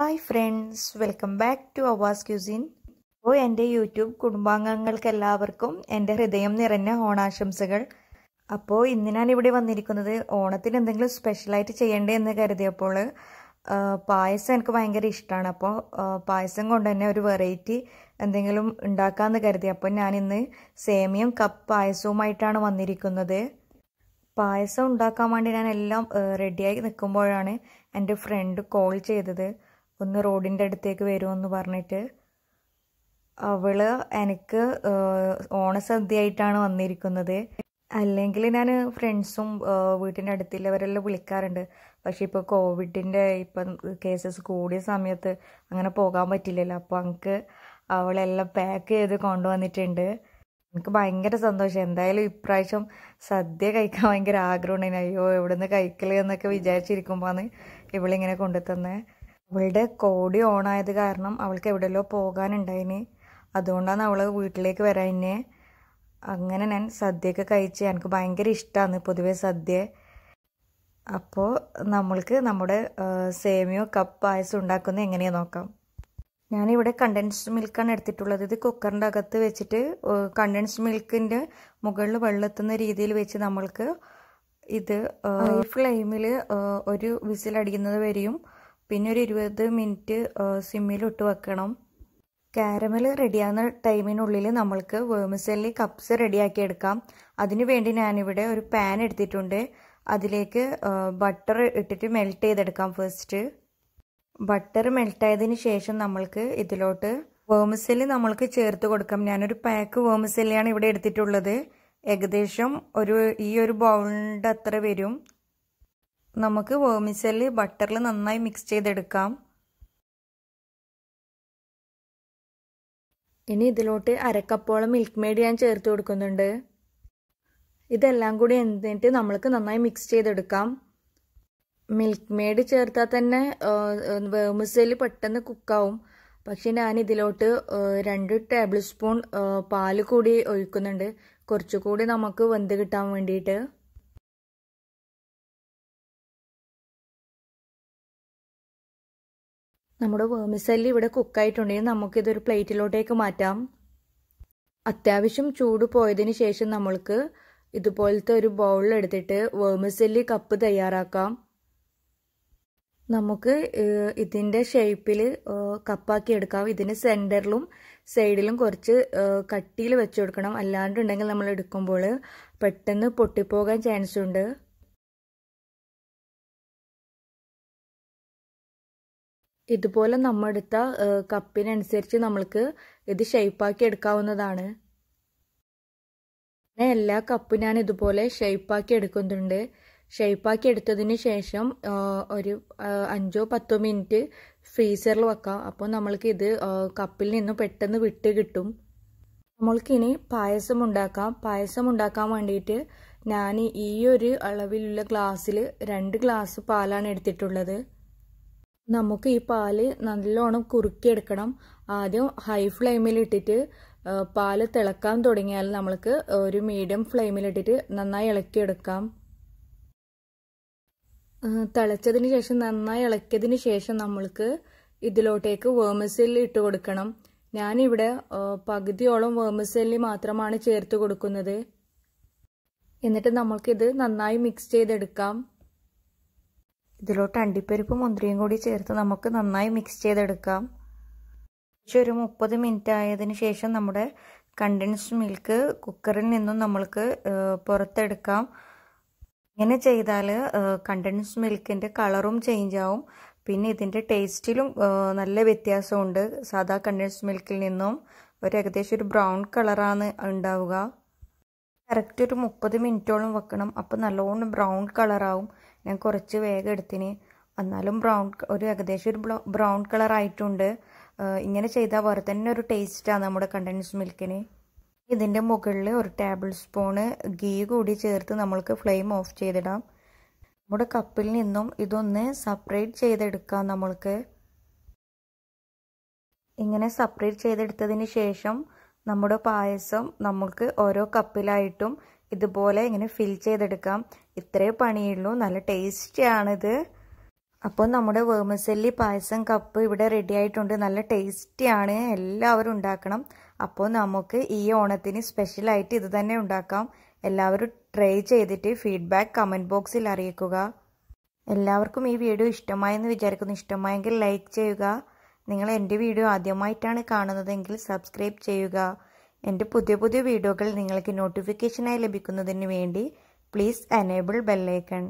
hi friends welcome back to Ava's cuisine ഓ എൻ്റെ YouTube കുടുംബാംഗങ്ങൾക്ക് എല്ലാവർക്കും എൻ്റെ ഹൃദയം നിറഞ്ഞ ഓണാശംസകൾ അപ്പോൾ ഇന്ന് ഞാൻ ഇവിടെ വന്നിരിക്കുന്നത് ഓണത്തിന് എന്തെങ്കിലും സ്പെഷ്യലായിട്ട് ചെയ്യണ്ടേ എന്ന് കരുതിയപ്പോൾ പായസം എനിക്ക് ഭയങ്കര ഇഷ്ടമാണ് അപ്പോൾ പായസം കൊണ്ട് തന്നെ ഒരു വെറൈറ്റി എന്തെങ്കിലും ഉണ്ടാക്കാമെന്ന് കരുതി അപ്പോൾ ഞാനിന്ന് സേമിയം കപ്പ് പായസവുമായിട്ടാണ് വന്നിരിക്കുന്നത് പായസം ഉണ്ടാക്കാൻ വേണ്ടി ഞാൻ എല്ലാം റെഡിയായി നിൽക്കുമ്പോഴാണ് എൻ്റെ ഫ്രണ്ട് കോൾ ചെയ്തത് ഒന്ന് റോഡിൻ്റെ അടുത്തേക്ക് വരുമെന്ന് പറഞ്ഞിട്ട് അവൾ എനിക്ക് ഓണസദ്യയായിട്ടാണ് വന്നിരിക്കുന്നത് അല്ലെങ്കിൽ ഞാൻ ഫ്രണ്ട്സും വീട്ടിൻ്റെ അടുത്തുള്ളവരെല്ലാം വിളിക്കാറുണ്ട് പക്ഷെ ഇപ്പോൾ കോവിഡിൻ്റെ ഇപ്പം കേസസ് കൂടിയ സമയത്ത് അങ്ങനെ പോകാൻ പറ്റില്ലല്ലോ അപ്പോൾ എനിക്ക് അവളെല്ലാം പാക്ക് ചെയ്ത് കൊണ്ടുവന്നിട്ടുണ്ട് എനിക്ക് ഭയങ്കര സന്തോഷം എന്തായാലും ഇപ്രാവശ്യം സദ്യ കഴിക്കാൻ ഭയങ്കര ആഗ്രഹമുണ്ടായിരുന്നു അയ്യോ എവിടെ നിന്ന് കഴിക്കലെന്നൊക്കെ എന്നൊക്കെ വിചാരിച്ചിരിക്കുമ്പോഴാണ് ഇവളിങ്ങനെ കൊണ്ടുതന്നത് അവളുടെ കോടി ഓണായത് കാരണം അവൾക്ക് എവിടെയല്ലോ പോകാനുണ്ടായിന് അതുകൊണ്ടാണ് അവൾ വീട്ടിലേക്ക് വരാനെ അങ്ങനെ ഞാൻ സദ്യയൊക്കെ കഴിച്ച് എനിക്ക് ഭയങ്കര ഇഷ്ടമാണ് പൊതുവെ സദ്യ അപ്പോൾ നമ്മൾക്ക് നമ്മുടെ സേമിയോ കപ്പ് പായസം ഉണ്ടാക്കുന്നത് എങ്ങനെയാണ് നോക്കാം ഞാനിവിടെ കണ്ടൻസ്ഡ് മിൽക്കാണ് എടുത്തിട്ടുള്ളത് ഇത് കുക്കറിൻ്റെ അകത്ത് വെച്ചിട്ട് കണ്ടൻസ്ഡ് മിൽക്കിൻ്റെ മുകളിൽ വെള്ളെത്തുന്ന രീതിയിൽ വെച്ച് നമ്മൾക്ക് ഇത് ഫ്ലെയിമിൽ ഒരു വിസിലടിക്കുന്നത് വരെയും പിന്നെ ഒരു ഇരുപത് മിനിറ്റ് സിമ്മിലിട്ട് വെക്കണം കാരമൽ റെഡിയാകുന്ന ടൈമിനുള്ളിൽ നമ്മൾക്ക് വേമിസലി കപ്സ് റെഡിയാക്കി എടുക്കാം അതിനു വേണ്ടി ഞാനിവിടെ ഒരു പാൻ എടുത്തിട്ടുണ്ട് അതിലേക്ക് ബട്ടർ ഇട്ടിട്ട് മെൽറ്റ് ചെയ്തെടുക്കാം ഫസ്റ്റ് ബട്ടർ മെൽറ്റായതിന് ശേഷം നമ്മൾക്ക് ഇതിലോട്ട് വേമിസലി നമ്മൾക്ക് ചേർത്ത് കൊടുക്കാം ഞാനൊരു പാക്ക് വേമിസലിയാണ് ഇവിടെ എടുത്തിട്ടുള്ളത് ഏകദേശം ഒരു ഈ ഒരു ബൗളിൻ്റെ അത്ര വരും നമുക്ക് വേമിച്ചല് ബട്ടറിൽ നന്നായി മിക്സ് ചെയ്തെടുക്കാം ഇനി ഇതിലോട്ട് അരക്കപ്പോളം മിൽക്ക് മെയ്ഡ് ഞാൻ ചേർത്ത് കൊടുക്കുന്നുണ്ട് ഇതെല്ലാം കൂടി എന്നിട്ട് നമ്മൾക്ക് നന്നായി മിക്സ് ചെയ്തെടുക്കാം മിൽക്ക് മെയ്ഡ് ചേർത്താൽ തന്നെ വേമിസൽ പെട്ടെന്ന് കുക്കാവും പക്ഷെ ഞാൻ ഇതിലോട്ട് രണ്ട് ടേബിൾ സ്പൂൺ പാൽ കൂടി ഒഴിക്കുന്നുണ്ട് കുറച്ചുകൂടി നമുക്ക് വെന്ത് കിട്ടാൻ വേണ്ടിയിട്ട് നമ്മുടെ വേമിസല്ലി ഇവിടെ കുക്കായിട്ടുണ്ടെങ്കിൽ നമുക്കിതൊരു പ്ലേറ്റിലോട്ടേക്ക് മാറ്റാം അത്യാവശ്യം ചൂട് പോയതിന് ശേഷം നമ്മൾക്ക് ഇതുപോലത്തെ ഒരു ബൗളിലെടുത്തിട്ട് വേമിസല്ലി കപ്പ് തയ്യാറാക്കാം നമുക്ക് ഇതിൻ്റെ ഷേപ്പിൽ കപ്പാക്കി എടുക്കാം ഇതിന് സെൻറ്ററിലും സൈഡിലും കുറച്ച് കട്ടിയിൽ വെച്ചു കൊടുക്കണം അല്ലാണ്ടുണ്ടെങ്കിൽ നമ്മൾ എടുക്കുമ്പോൾ പെട്ടെന്ന് പൊട്ടിപ്പോകാൻ ചാൻസ് ഉണ്ട് ഇതുപോലെ നമ്മളെടുത്ത കപ്പിനനുസരിച്ച് നമ്മൾക്ക് ഇത് ഷെയ്പ്പാക്കി എടുക്കാവുന്നതാണ് അങ്ങനെ എല്ലാ കപ്പും ഞാൻ ഇതുപോലെ ഷെയ്പ്പാക്കി എടുക്കുന്നുണ്ട് ഷെയ്പ്പാക്കി എടുത്തതിന് ശേഷം ഒരു അഞ്ചോ പത്തോ മിനിറ്റ് ഫ്രീസറിൽ വെക്കാം അപ്പോൾ നമ്മൾക്ക് ഇത് കപ്പിൽ നിന്ന് പെട്ടെന്ന് വിട്ട് കിട്ടും നമ്മൾക്കിനി പായസം ഉണ്ടാക്കാം പായസം ഉണ്ടാക്കാൻ വേണ്ടിയിട്ട് ഞാൻ ഈ ഒരു അളവിലുള്ള ഗ്ലാസ്സിൽ രണ്ട് ഗ്ലാസ് പാലാണ് എടുത്തിട്ടുള്ളത് നമുക്ക് ഈ പാല് നല്ലോണം കുറുക്കിയെടുക്കണം ആദ്യം ഹൈ ഫ്ലെയിമിലിട്ടിട്ട് പാല് തിളക്കാൻ തുടങ്ങിയാൽ നമ്മൾക്ക് ഒരു മീഡിയം ഫ്ലെയിമിലിട്ടിട്ട് നന്നായി ഇളക്കിയെടുക്കാം തിളച്ചതിന് ശേഷം നന്നായി ഇളക്കിയതിന് ശേഷം നമ്മൾക്ക് ഇതിലോട്ടേക്ക് വേമസെല്ല് ഇട്ട് കൊടുക്കണം ഞാനിവിടെ പകുതിയോളം വേമസെല്ല് മാത്രമാണ് ചേർത്ത് കൊടുക്കുന്നത് എന്നിട്ട് നമ്മൾക്കിത് നന്നായി മിക്സ് ചെയ്തെടുക്കാം ഇതിലോട്ട് അണ്ടിപ്പരിപ്പ് മുന്തിരിയും കൂടി ചേർത്ത് നമുക്ക് നന്നായി മിക്സ് ചെയ്തെടുക്കാം ഒരു മുപ്പത് മിനിറ്റ് ആയതിനു ശേഷം നമ്മുടെ കണ്ടൻസ്ഡ് മിൽക്ക് കുക്കറിൽ നിന്നും നമ്മൾക്ക് പുറത്തെടുക്കാം ഇങ്ങനെ ചെയ്താൽ കണ്ടൻസ്ഡ് മിൽക്കിൻ്റെ കളറും ചേഞ്ച് ആവും പിന്നെ ഇതിൻ്റെ ടേസ്റ്റിലും നല്ല വ്യത്യാസമുണ്ട് സാധാ കണ്ടൻസ്ഡ് മിൽക്കിൽ നിന്നും ഒരു ഏകദേശം ഒരു ബ്രൗൺ കളറാണ് ഉണ്ടാവുക കറക്റ്റ് ഒരു മുപ്പത് മിനിറ്റോളം വെക്കണം അപ്പം നല്ലോണം ബ്രൗൺ കളറാവും ഞാൻ കുറച്ച് വേഗം എടുത്തിന് എന്നാലും ബ്രൗൺ ഒരു ഏകദേശം ഒരു ബ്രൗൺ കളർ ആയിട്ടുണ്ട് ഇങ്ങനെ ചെയ്താൽ വേറെ തന്നെ ഒരു ടേസ്റ്റാണ് നമ്മുടെ കണ്ടൻസ് മിൽക്കിന് ഇതിൻ്റെ മുകളിൽ ഒരു ടേബിൾ സ്പൂണ് ഗീ കൂടി ചേർത്ത് നമ്മൾക്ക് ഫ്ലെയിം ഓഫ് ചെയ്തിടാം നമ്മുടെ കപ്പിൽ നിന്നും ഇതൊന്ന് സെപ്പറേറ്റ് ചെയ്തെടുക്കാം നമ്മൾക്ക് ഇങ്ങനെ സെപ്പറേറ്റ് ചെയ്തെടുത്തതിന് ശേഷം നമ്മുടെ പായസം നമുക്ക് ഓരോ കപ്പിലായിട്ടും ഇതുപോലെ ഇങ്ങനെ ഫിൽ ചെയ്തെടുക്കാം ഇത്രേ പണിയുള്ളൂ നല്ല ടേസ്റ്റിയാണിത് അപ്പോൾ നമ്മുടെ വേമസല്ലി പായസം കപ്പ് ഇവിടെ റെഡി ആയിട്ടുണ്ട് നല്ല ടേസ്റ്റിയാണ് എല്ലാവരും ഉണ്ടാക്കണം അപ്പോൾ നമുക്ക് ഈ ഓണത്തിന് സ്പെഷ്യലായിട്ട് ഇത് തന്നെ ഉണ്ടാക്കാം എല്ലാവരും ട്രൈ ചെയ്തിട്ട് ഫീഡ്ബാക്ക് കമൻറ്റ് ബോക്സിൽ അറിയിക്കുക എല്ലാവർക്കും ഈ വീഡിയോ ഇഷ്ടമായെന്ന് വിചാരിക്കുന്നു ഇഷ്ടമായെങ്കിൽ ലൈക്ക് ചെയ്യുക നിങ്ങൾ എൻ്റെ വീഡിയോ ആദ്യമായിട്ടാണ് കാണുന്നതെങ്കിൽ സബ്സ്ക്രൈബ് ചെയ്യുക എൻ്റെ പുതിയ പുതിയ വീഡിയോകൾ നിങ്ങൾക്ക് നോട്ടിഫിക്കേഷനായി ലഭിക്കുന്നതിന് വേണ്ടി പ്ലീസ് എനേബിൾ ബെല്ലേക്കൺ